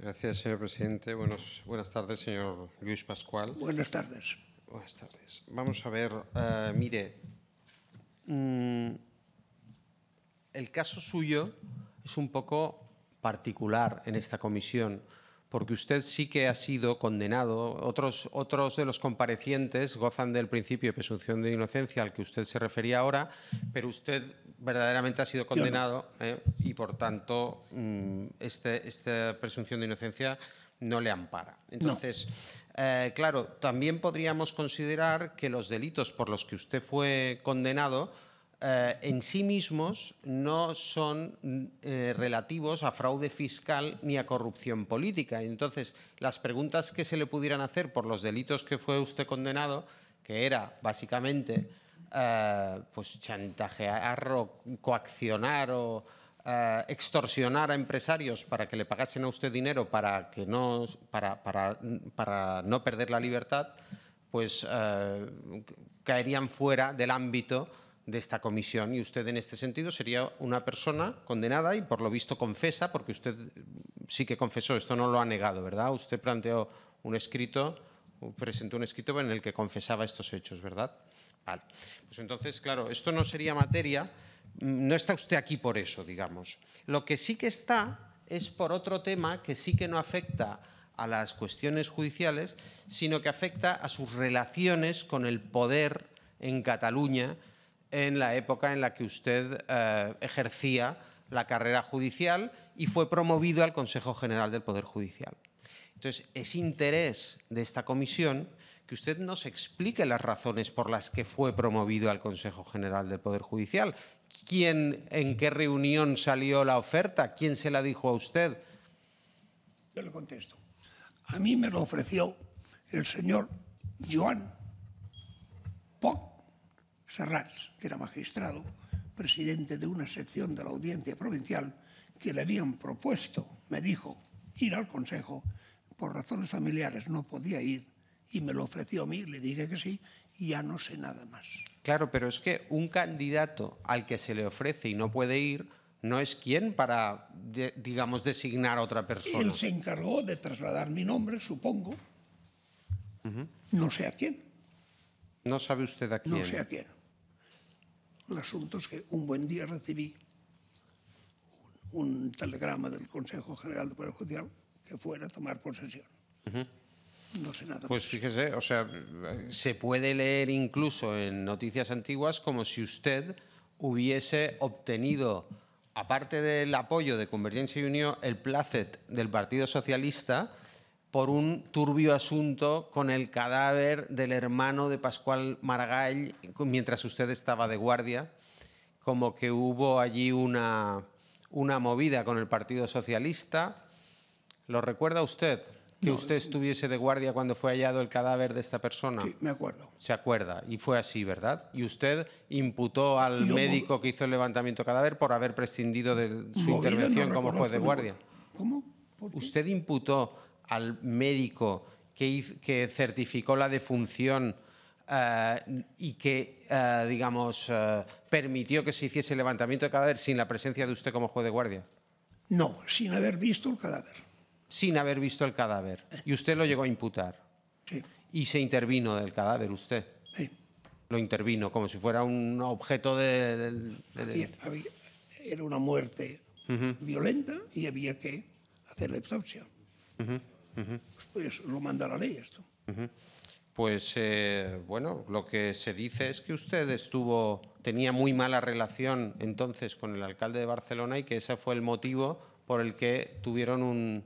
Gracias, señor presidente. buenas tardes, señor Luis Pascual. Buenas tardes. Buenas tardes. Vamos a ver, eh, mire, mm, el caso suyo es un poco particular en esta comisión porque usted sí que ha sido condenado. Otros, otros de los comparecientes gozan del principio de presunción de inocencia al que usted se refería ahora, pero usted verdaderamente ha sido condenado ¿eh? y, por tanto, mm, este, esta presunción de inocencia no le ampara. Entonces, eh, claro, también podríamos considerar que los delitos por los que usted fue condenado eh, en sí mismos no son eh, relativos a fraude fiscal ni a corrupción política. Entonces, las preguntas que se le pudieran hacer por los delitos que fue usted condenado, que era básicamente eh, pues, chantajear o coaccionar o extorsionar a empresarios para que le pagasen a usted dinero para, que para no perder la libertad, pues caerían fuera del ámbito de esta comisión y usted en este sentido sería una persona condenada y por lo visto confesa, porque usted sí que confesó, esto no lo ha negado, ¿verdad? Usted planteó un escrito, presentó un escrito en el que confesaba estos hechos, ¿verdad? Vale. Pues entonces, claro, esto no sería materia, no está usted aquí por eso, digamos. Lo que sí que está es por otro tema que sí que no afecta a las cuestiones judiciales, sino que afecta a sus relaciones con el poder en Cataluña, en la época en la que usted eh, ejercía la carrera judicial y fue promovido al Consejo General del Poder Judicial. Entonces, es interés de esta comisión que usted nos explique las razones por las que fue promovido al Consejo General del Poder Judicial. ¿Quién, ¿En qué reunión salió la oferta? ¿Quién se la dijo a usted? Yo le contesto. A mí me lo ofreció el señor Joan Poc Serrats, que era magistrado, presidente de una sección de la audiencia provincial, que le habían propuesto, me dijo, ir al Consejo, por razones familiares no podía ir, y me lo ofreció a mí, le dije que sí, y ya no sé nada más. Claro, pero es que un candidato al que se le ofrece y no puede ir, no es quien para, digamos, designar a otra persona. Él se encargó de trasladar mi nombre, supongo. No sé a quién. No sabe usted a quién. No sé a quién asuntos que un buen día recibí un, telegrama del Consejo General de Poder Judicial que fuera a tomar posesión. No nada. Pues fíjese, o sea, se puede leer incluso en noticias antiguas como si usted hubiese obtenido, aparte del apoyo de Convergencia y Unión, el placet del Partido Socialista por un turbio asunto con el cadáver del hermano de Pascual Maragall mientras usted estaba de guardia, como que hubo allí una, una movida con el Partido Socialista. ¿Lo recuerda usted? Que usted estuviese de guardia cuando fue hallado el cadáver de esta persona. Sí, me acuerdo. Se acuerda. Y fue así, ¿verdad? Y usted imputó al médico que hizo el levantamiento cadáver por haber prescindido de su intervención como juez de guardia. ¿Cómo? Usted imputó al médico que, que certificó la defunción eh, y que, eh, digamos, eh, permitió que se hiciese el levantamiento de cadáver sin la presencia de usted como juez de guardia? No, sin haber visto el cadáver. Sin haber visto el cadáver. Y usted lo llegó a imputar. Sí. Y se intervino del cadáver usted. Sí. Lo intervino como si fuera un objeto de... era una muerte violenta y había que la autopsia. -huh. Pues lo manda la ley esto. Pues eh, bueno, lo que se dice es que usted estuvo, tenía muy mala relación entonces con el alcalde de Barcelona y que ese fue el motivo por el que tuvieron un,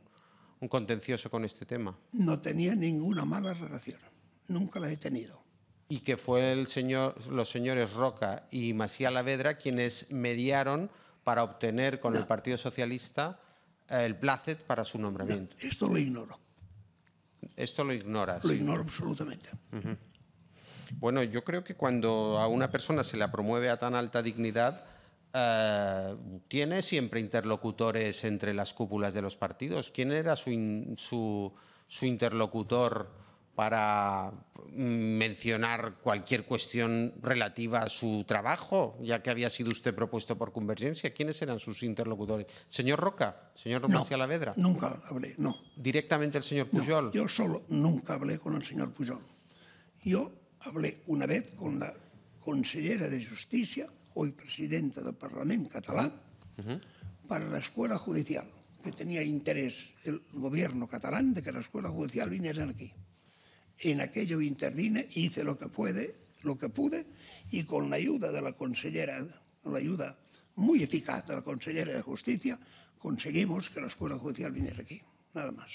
contencioso con este tema. No tenía ninguna mala relación, nunca la he tenido y que fue el señor, los señores Roca y Masía Lavedra quienes mediaron para obtener con el Partido Socialista el Placet para su nombramiento. esto lo ignoro. Esto lo ignora. Lo ignoro absolutamente. Bueno, yo creo que cuando a una persona se la promueve a tan alta dignidad, eh, tiene siempre interlocutores entre las cúpulas de los partidos. ¿Quién era su interlocutor? para mm, mencionar cualquier cuestión relativa a su trabajo, ya que había sido usted propuesto por Convergencia? ¿Quiénes eran sus interlocutores? ¿Señor Roca? ¿Señor Roca no, Nunca hablé, no. ¿Directamente el señor Pujol? yo solo nunca hablé con el señor Pujol. Yo hablé una vez con la consellera de Justicia, hoy presidenta del Parlamento catalán, para la escuela judicial, que tenía interés el gobierno catalán de que la escuela judicial viniera aquí en aquello intervine hice lo que pude lo que pude y con la ayuda de la consellera, la ayuda muy eficaz de la consellera de Justicia, conseguimos que la Escuela Judicial viniera aquí, nada más.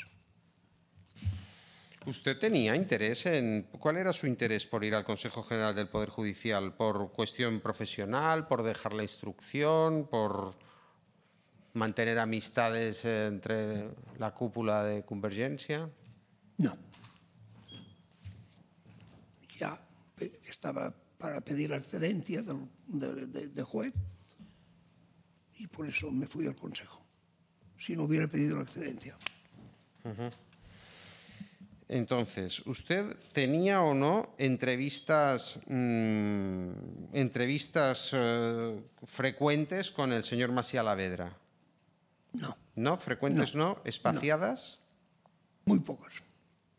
¿Usted tenía interés en... ¿Cuál era su interés por ir al Consejo General del Poder Judicial? ¿Por cuestión profesional? ¿Por dejar la instrucción? ¿Por mantener amistades entre la cúpula de Convergencia? No. estaba para pedir la excedencia del, de, juez y por eso me fui al Consejo, si no hubiera pedido la excedencia. Entonces, ¿usted tenía o no entrevistas, mm, entrevistas eh, frecuentes con el señor Masía Lavedra? No. ¿No? ¿Frecuentes no? ¿Espaciadas? Muy pocas.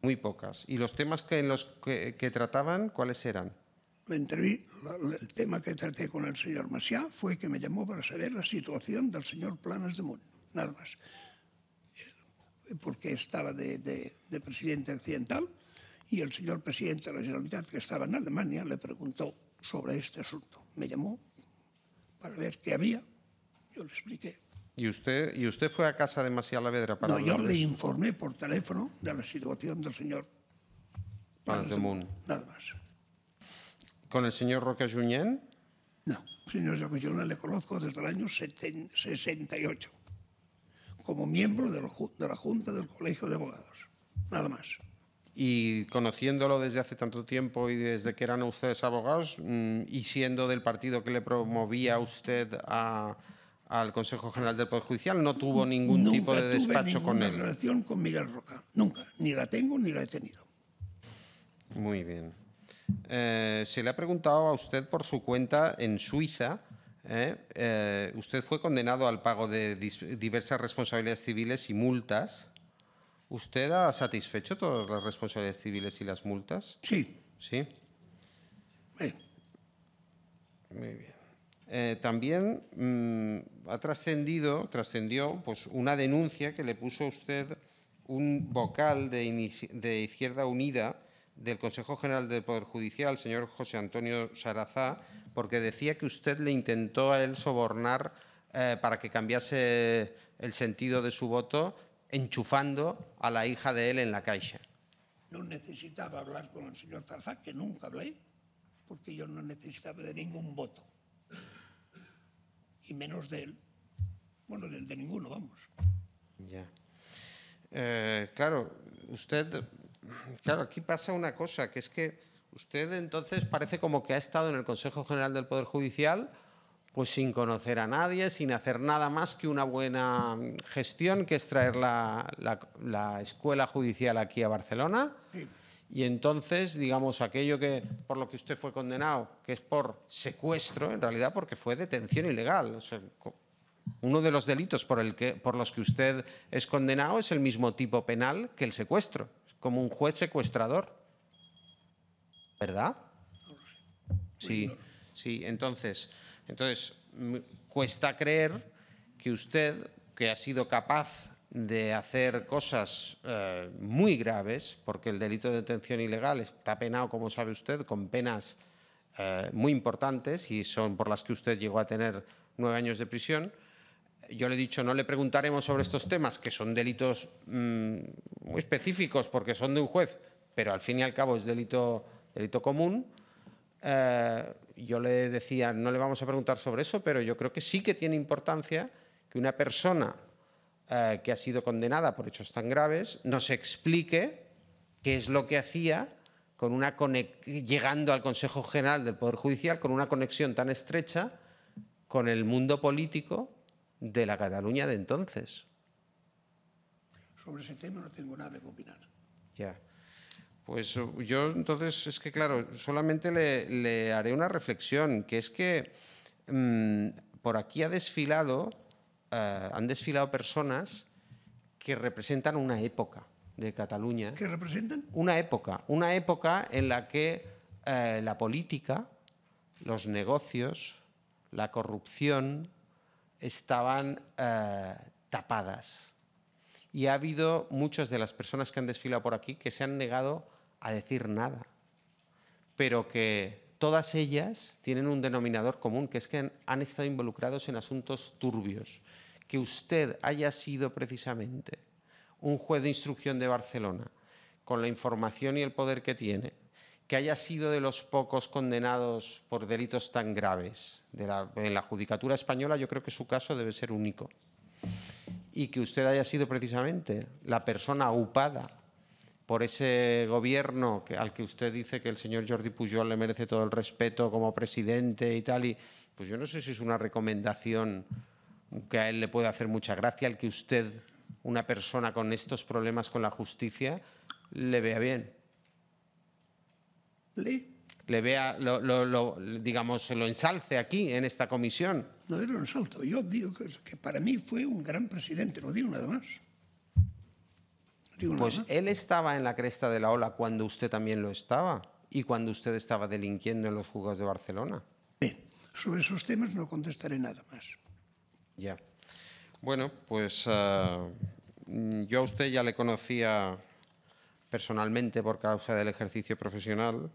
Muy pocas. ¿Y los temas que, en los que, trataban, cuáles eran? el tema que traté con el señor Maciá fue que me llamó para saber la situación del señor Planas de Món. nada más. Eh, porque estaba de, presidente occidental y el señor presidente de la Generalitat, que estaba en Alemania, le preguntó sobre este asunto. Me llamó para ver qué había. Yo le expliqué ¿Y usted, y usted fue a casa de la Lavedra para.? No, yo le informé por teléfono de la situación del señor ah, mundo Nada más. ¿Con el señor Roque Junyent? No, señor Roque le conozco desde el año 68, como miembro de la Junta del Colegio de Abogados. Nada más. Y conociéndolo desde hace tanto tiempo y desde que eran ustedes abogados, mm, y siendo del partido que le promovía a usted a, al Consejo General del Poder Judicial, no tuvo ningún tipo de despacho con él. relación con Miguel Roca, nunca, ni la tengo ni la he tenido. Muy bien. Eh, se le ha preguntado a usted por su cuenta en Suiza. ¿eh? Eh, usted fue condenado al pago de diversas responsabilidades civiles y multas. ¿Usted ha satisfecho todas las responsabilidades civiles y las multas? Sí. Sí. Muy bien. Eh, también mm, ha trascendido, trascendió pues, una denuncia que le puso usted un vocal de, Izquierda Unida del Consejo General del Poder Judicial, señor José Antonio Sarazá, porque decía que usted le intentó a él sobornar eh, para que cambiase el sentido de su voto enchufando a la hija de él en la caixa. No necesitaba hablar con el señor Sarazá, que nunca hablé, porque yo no necesitaba de ningún voto y menos de él, bueno, de, de ninguno, vamos. Ya. Eh, claro, usted, claro, aquí pasa una cosa, que es que usted entonces parece como que ha estado en el Consejo General del Poder Judicial, pues sin conocer a nadie, sin hacer nada más que una buena gestión, que es traer la, la, la escuela judicial aquí a Barcelona y entonces, digamos, aquello que por lo que usted fue condenado, que es por secuestro, en realidad porque fue detención ilegal. uno de los delitos por, el que, por los que usted es condenado es el mismo tipo penal que el secuestro, como un juez secuestrador. ¿Verdad? Sí, sí. Entonces, entonces cuesta creer que usted, que ha sido capaz de hacer cosas eh, muy graves, porque el delito de detención ilegal está penado, como sabe usted, con penas eh, muy importantes y son por las que usted llegó a tener nueve años de prisión. Yo le he dicho, no le preguntaremos sobre estos temas, que son delitos mm, muy específicos porque son de un juez, pero al fin y al cabo es delito, delito común. Eh, yo le decía, no le vamos a preguntar sobre eso, pero yo creo que sí que tiene importancia que una persona eh, que ha sido condenada por hechos tan graves nos explique qué es lo que hacía con una llegando al Consejo General del Poder Judicial con una conexión tan estrecha con el mundo político de la Cataluña de entonces. Sobre ese tema no tengo nada que opinar. Ya. Pues uh, yo entonces es que, claro, solamente le, haré una reflexión, que es que mm, por aquí ha desfilado eh, han desfilado personas que representan una época de Cataluña. ¿Qué representan? Una época, una época en la que eh, la política, los negocios, la corrupción estaban eh, tapadas. Y ha habido muchas de las personas que han desfilado por aquí que se han negado a decir nada, pero que todas ellas tienen un denominador común, que es que han estado involucrados en asuntos turbios, que usted haya sido precisamente un juez de instrucción de Barcelona, con la información y el poder que tiene, que haya sido de los pocos condenados por delitos tan graves en la judicatura española, yo creo que su caso debe ser único. Y que usted haya sido precisamente la persona upada por ese gobierno al que usted dice que el señor Jordi Pujol le merece todo el respeto como presidente y tal, y pues yo no sé si es una recomendación que a él le puede hacer mucha gracia, el que usted, una persona con estos problemas con la justicia, le vea bien. ¿Le? Le vea, lo, digamos, lo ensalce aquí, en esta comisión. No, yo lo salto Yo digo que, que para mí fue un gran presidente, lo digo nada más. pues él estaba en la cresta de la ola cuando usted también lo estaba y cuando usted estaba delinquiendo en los juegos de Barcelona. Bien, sobre esos temas no contestaré nada más. Ya. Bueno, pues ah, mm, yo a usted ya le conocía personalmente por causa del ejercicio profesional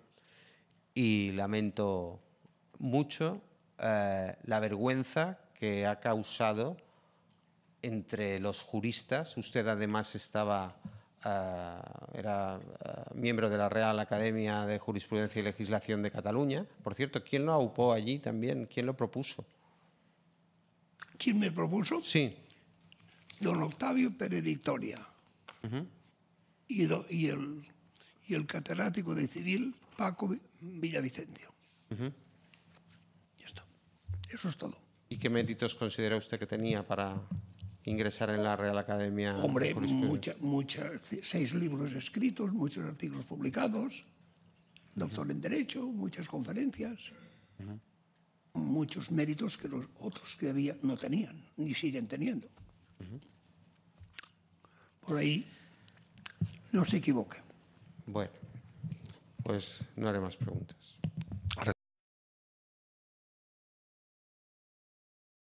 y lamento mucho eh, la vergüenza que ha causado entre los juristas. Usted además estaba, ah, era ah, miembro de la Real Academia de Jurisprudencia y Legislación de Cataluña. Por cierto, ¿quién lo aupó allí también? ¿Quién lo propuso? ¿Quién me propuso? Sí. Don Octavio Peredictoria y, el, catedrático de civil Paco Villavicencio. Eso es todo. ¿Y qué méritos considera usted que tenía para ingresar en la Real Academia? Hombre, muchas, muchas, seis libros escritos, muchos artículos publicados, doctor en Derecho, muchas conferencias muchos méritos que los otros que había no tenían, ni siguen teniendo. Por ahí no se equivoque. Bueno, pues no haré más preguntas.